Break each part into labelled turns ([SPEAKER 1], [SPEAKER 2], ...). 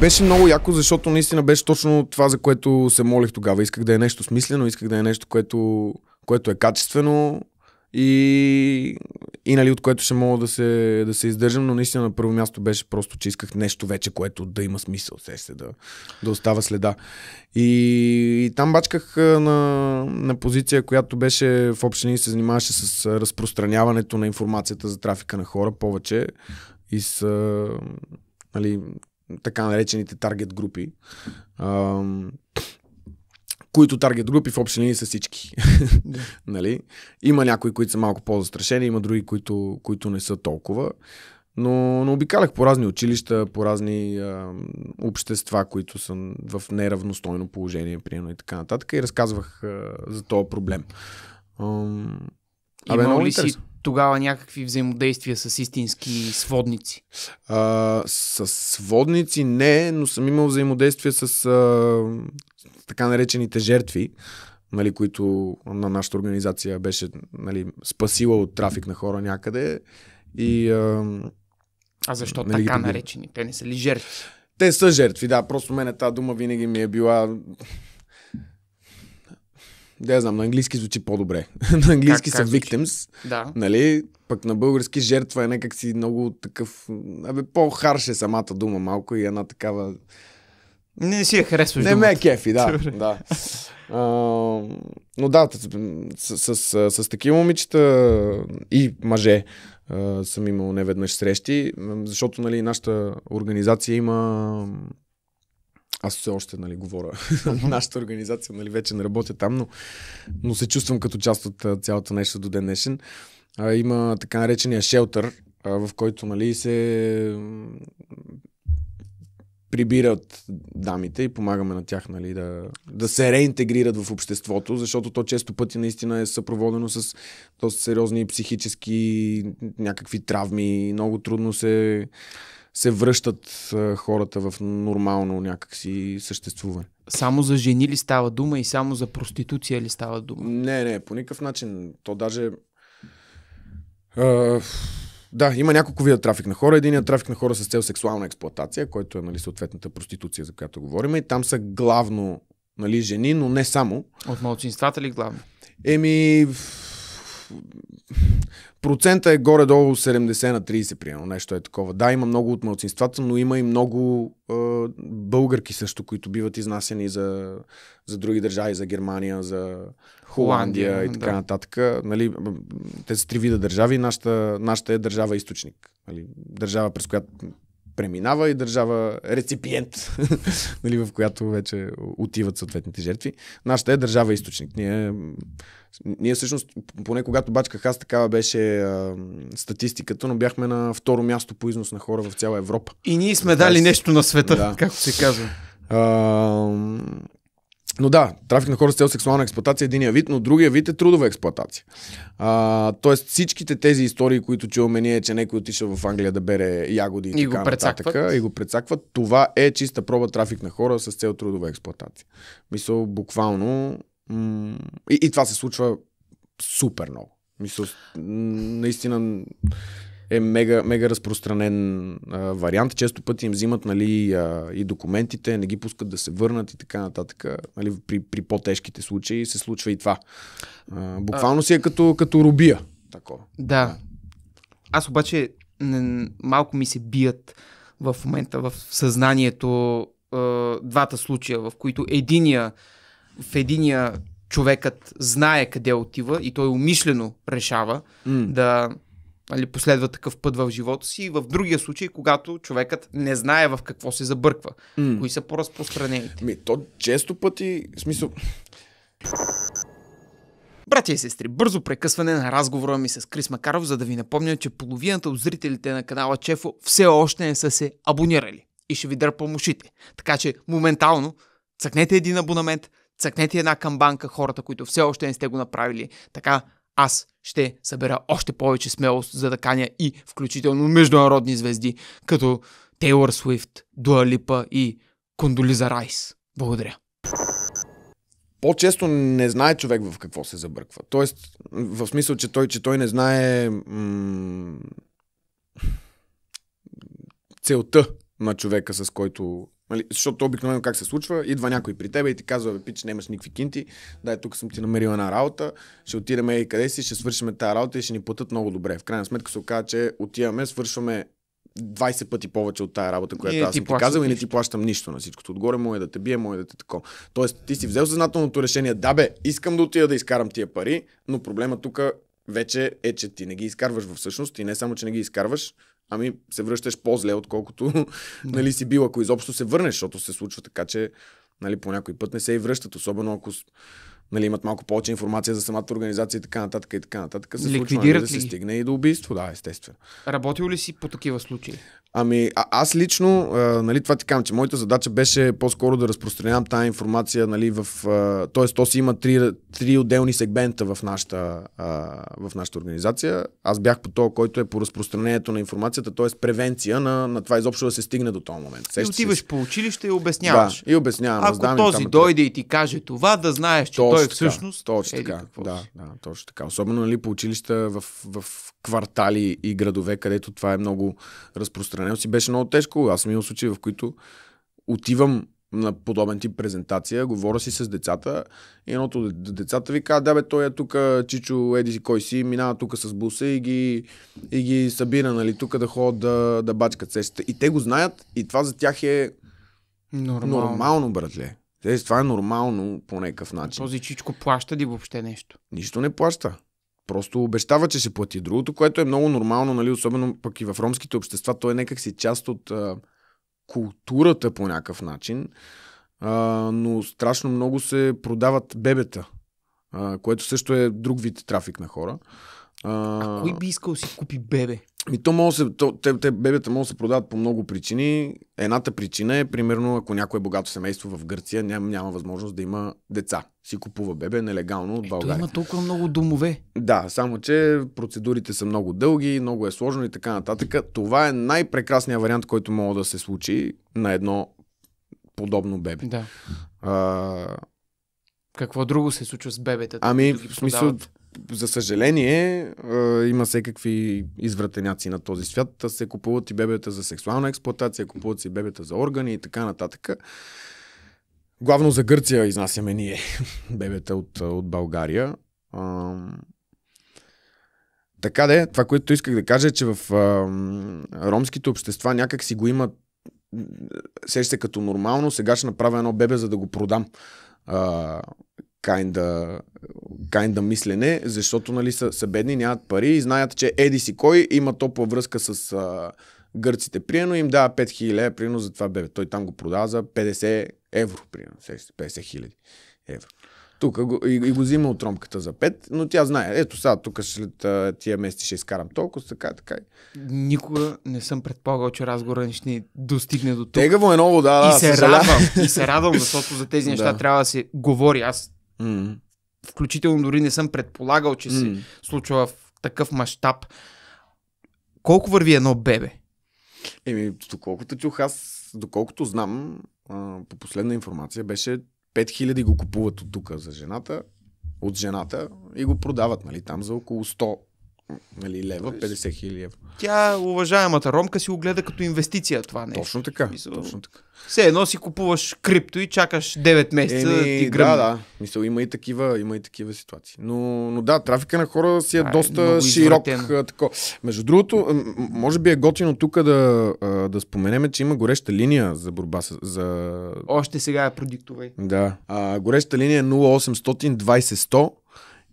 [SPEAKER 1] Беше много яко, защото наистина беше точно това, за което се молих тогава. Исках да е нещо смислено, исках да е нещо, което, което е качествено и, и нали, от което ще мога да се, да се издържам, но наистина на първо място беше просто, че исках нещо вече, което да има смисъл, се, се да, да остава следа. И, и там бачках на, на позиция, която беше в общини се занимаваше с разпространяването на информацията за трафика на хора повече и с нали, така наречените таргет групи, които таргет групи в общи линии са всички. нали? Има някои, които са малко по-застрашени, има други, които, които не са толкова. Но, но обикалях по разни училища, по разни а, общества, които са в неравностойно положение, примерно и така нататък, и разказвах а, за този проблем. А, Имал ли си тогава някакви взаимодействия с истински сводници? А, с сводници не, но съм имал взаимодействие с а, така наречените жертви, нали, които на нашата организация беше нали, спасила от трафик на хора някъде. И, а,
[SPEAKER 2] а защо нали, така наречени?
[SPEAKER 1] Те не са ли жертви? Те са жертви, да. Просто мене тази дума винаги ми е била да я знам, на английски звучи по-добре. на английски как, са как victims, да. нали? Пък на български жертва е някак си много такъв... Абе, по-харше самата дума малко и една такава... Не си я харесваш Не думата. ме е кефи, да. да. А, но да, с, с, с, с такива момичета и мъже а, съм имал неведнъж срещи, защото нали, нашата организация има аз все още нали, говоря нашата организация, нали, вече не работя там, но, но се чувствам като част от цялата нещо до ден днешен. А, има така наречения шелтър, а, в който нали, се прибират дамите и помагаме на тях нали, да, да се реинтегрират в обществото, защото то често пъти наистина е съпроводено с доста сериозни психически някакви травми. Много трудно се се връщат хората в нормално някакси съществуване.
[SPEAKER 2] Само за жени ли става дума и само за проституция ли става дума? Не, не, по никакъв
[SPEAKER 1] начин. То даже... да, има няколко вида трафик на хора. Единият трафик на хора с цел сексуална експлоатация, който е нали, съответната проституция, за която говорим. И там са главно нали, жени, но не само.
[SPEAKER 2] От младсинствата ли главно?
[SPEAKER 1] Еми, процента е горе-долу 70 на 30, примерно, нещо е такова. Да, има много от малцинствата, но има и много е, българки също, които биват изнасяни за, за други държави, за Германия, за Холандия, Холандия и така да. нататък. Нали, те са три вида държави, нашата, нашата е държава източник. Нали, държава, през която преминава и държава реципиент, нали, в която вече отиват съответните жертви. Нашата е държава източник. Ние, ние всъщност, поне когато бачках аз, такава беше а, статистиката, но бяхме на второ място по износ на хора в цяла Европа. И ние сме дали нещо на света, да. както се казва. А, но да, трафик на хора с цел сексуална експлуатация е единия вид, но другия вид е трудова експлуатация. А, тоест всичките тези истории, които чуваме ние, че някой отиша в Англия да бере ягоди и, и така нататък, и го прецакват, това е чиста проба трафик на хора с цел трудова експлуатация. Мисъл, буквално... М- и, и това се случва супер много. Мисля, наистина е мега, мега разпространен а, вариант. Често пъти им взимат нали, а, и документите, не ги пускат да се върнат и така нататък. Нали, при, при по-тежките случаи се случва и това. А, буквално а... си е като, като рубия. Такова. Да.
[SPEAKER 2] Аз обаче не, малко ми се бият в момента в съзнанието е, двата случая, в които единия, в единия човекът знае къде отива и той умишлено решава mm. да нали, последва такъв път в живота си и в другия случай, когато човекът не знае в какво се забърква. Mm. Кои са по-разпространените? Ми, то често пъти, в смисъл... Братя и сестри, бързо прекъсване на разговора ми с Крис Макаров, за да ви напомня, че половината от зрителите на канала Чефо все още не са се абонирали. И ще ви дърпам ушите. Така че моментално цъкнете един абонамент, цъкнете една камбанка хората, които все още не сте го направили. Така аз ще събера още повече смелост за да каня и включително международни звезди, като Тейлор Суифт, Дуа Липа и Кондолиза Райс. Благодаря.
[SPEAKER 1] По-често не знае човек в какво се забърква. Тоест, в смисъл, че той, че той не знае м- целта на човека, с който Нали? Защото обикновено как се случва, идва някой при теб и ти казва, бе, пич, нямаш никакви кинти, дай тук съм ти намерил една работа, ще отидем и къде си, ще свършим тази работа и ще ни платят много добре. В крайна сметка се оказа, че отиваме, свършваме 20 пъти повече от тая работа, която аз ти съм ти казал и не ти плащам нищо на всичкото. Отгоре мое да те бие, мое да те тако. Тоест, ти си взел съзнателното решение, да бе, искам да отида да изкарам тия пари, но проблема тук вече е, че ти не ги изкарваш всъщност и не само, че не ги изкарваш, ами се връщаш по-зле, отколкото да. нали, си бил, ако изобщо се върнеш, защото се случва така, че нали, по някой път не се и връщат, особено ако нали, имат малко повече информация за самата организация и така нататък и така нататък. Се Ликвидират случва, нали, да се стигне и до убийство, да, естествено. Работил ли си по такива случаи? Ами, а, аз лично, а, нали, това ти казвам, че моята задача беше по-скоро да разпространявам тази информация, нали, в... А, тоест, то си има три, три отделни сегмента в нашата, а, в нашата организация. Аз бях по то, който е по разпространението на информацията, т.е. превенция на, на това изобщо да се стигне до този момент. Сещ, и отиваш си...
[SPEAKER 2] по училище и обясняваш. Да, и обяснявам. Ако да, този там, дойде и ти каже това, да знаеш, че той е всъщност... Точно така,
[SPEAKER 1] да, да, точно така. Особено, нали, по училища в, в квартали и градове, където това е много разпространено него си беше много тежко. Аз съм имал случаи, в които отивам на подобен тип презентация, говоря си с децата и едното децата ви казва, да бе, той е тук, Чичо, еди си кой си, минава тук с буса и ги, и ги събира, нали, тук да ходят да, да бачкат сещата. И те го знаят и това за тях е нормално, нормално братле. Те, това е нормално по някакъв начин.
[SPEAKER 2] Този Чичко плаща ли въобще нещо?
[SPEAKER 1] Нищо не плаща. Просто обещава, че ще плати. Другото, което е много нормално, нали, особено пък и в ромските общества, то е някак си част от а, културата по някакъв начин, а, но страшно много се продават бебета, а, което също е друг вид трафик на хора. А, а кой би искал да си купи бебе? И то може се, то, те, те, бебета могат да се продават по много причини. Едната причина е, примерно, ако някое богато семейство в Гърция няма, няма възможност да има деца. Си купува бебе нелегално от е, България. Ето има
[SPEAKER 2] толкова много домове.
[SPEAKER 1] Да, само че процедурите са много дълги, много е сложно и така нататък. Това е най-прекрасният вариант, който мога да се случи на едно подобно бебе. Да. А...
[SPEAKER 2] Какво друго се случва с бебетата? Ами, в смисъл, продават?
[SPEAKER 1] за съжаление, има всекакви извратеняци на този свят. Се купуват и бебета за сексуална експлуатация, купуват си бебета за органи и така нататък. Главно за Гърция изнасяме ние бебета от, от България. така де, това, което исках да кажа е, че в ромските общества някак си го имат сеща като нормално, сега ще направя едно бебе, за да го продам кайнда, кайнда мислене, защото нали, са, са бедни, нямат пари и знаят, че еди си кой има топла връзка с а, гърците. Приено им дава 5000 приено за това бебе. Той там го продава за 50 евро, приено. 50 хиляди евро. Тук и, и го взима от ромката за 5, но тя знае, ето сега, тук след тия месеци ще изкарам толкова, така, така.
[SPEAKER 2] Никога не съм предполагал, че разговора ще ни достигне до тук. Тегаво е много, да, да. И се, се радвам, и се радвам, защото за тези неща да. трябва да се говори. Аз Mm. Включително дори не съм предполагал, че се случва в такъв мащаб. Колко върви едно бебе?
[SPEAKER 1] Еми, доколкото чух аз, доколкото знам, а, по последна информация беше 5000 го купуват от тук за жената, от жената и го продават, нали, там за около 100 нали, лева, 50 хиляди евро.
[SPEAKER 2] Тя, уважаемата ромка,
[SPEAKER 1] си го гледа като инвестиция това нещо. Точно така. Мисъл, точно така.
[SPEAKER 2] Все едно си купуваш крипто и чакаш
[SPEAKER 1] 9 месеца Еми, да ти гръм. Да, да. Мисъл, има и такива, има и такива ситуации. Но, но да, трафика на хора си е да, е доста е широк. Тако. Между другото, може би е готино тук да, да споменеме, че има гореща линия за борба с... За... Още сега я продиктувай. Да. А, гореща линия е 0800 20 100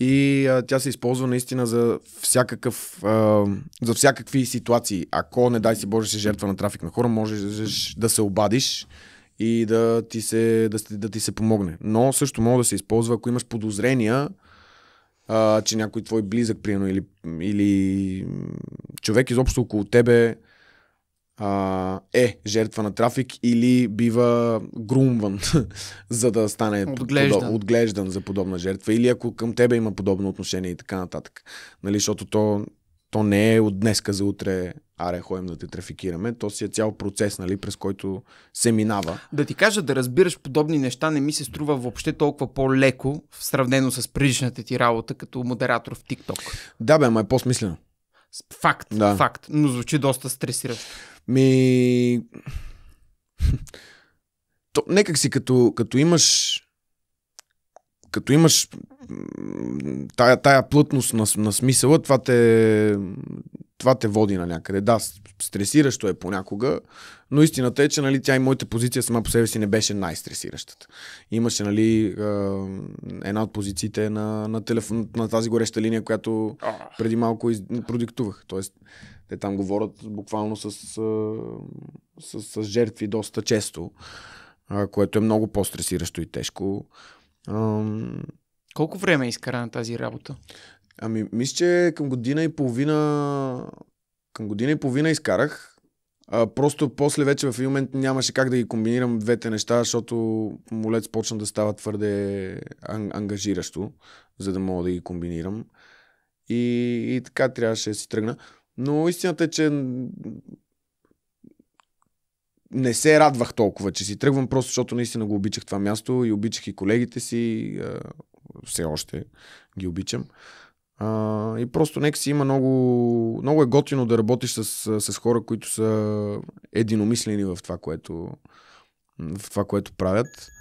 [SPEAKER 1] и а, тя се използва наистина за, всякакъв, а, за всякакви ситуации. Ако, не дай си Боже, си жертва на трафик на хора, можеш да се обадиш и да ти се, да, да ти се помогне. Но също може да се използва, ако имаш подозрения, а, че някой твой близък, приемно, или, или човек изобщо около тебе а, е жертва на трафик или бива грумван, за да стане отглеждан. Подоб, отглеждан за подобна жертва, или ако към тебе има подобно отношение и така нататък. Нали, защото то, то не е от днеска за утре, аре, ходим да те трафикираме. То си е цял процес, нали, през който се минава.
[SPEAKER 2] Да ти кажа, да разбираш подобни неща не ми се струва въобще толкова по-леко, в сравнено с предишната ти работа като модератор
[SPEAKER 1] в Тикток. Да, бе, ма е по-смислено. Факт, да.
[SPEAKER 2] факт. Но звучи доста стресиращо.
[SPEAKER 1] Ми... То, некак си като, като имаш като имаш тая, тая плътност на, на смисъла, това те това те води на някъде. Да, стресиращо е понякога, но истината е, че нали, тя и моята позиция сама по себе си не беше най-стресиращата. Имаше нали, една от позициите на, на, телефон, на тази гореща линия, която преди малко из... продиктувах. Тоест, те там говорят буквално с, с, с, с жертви доста често, което е много по-стресиращо и тежко. Колко време е изкара на тази работа? Ами, мисля, че към година и половина към година и половина изкарах. А, просто после вече в един момент нямаше как да ги комбинирам двете неща, защото молец почна да става твърде ан- ангажиращо, за да мога да ги комбинирам. И, и така трябваше да си тръгна. Но истината е, че не се радвах толкова, че си тръгвам, просто защото наистина го обичах това място и обичах и колегите си, все още ги обичам. А, и просто нека си има много, много е готино да работиш с, с хора, които са единомислени в това, което, в това, което правят.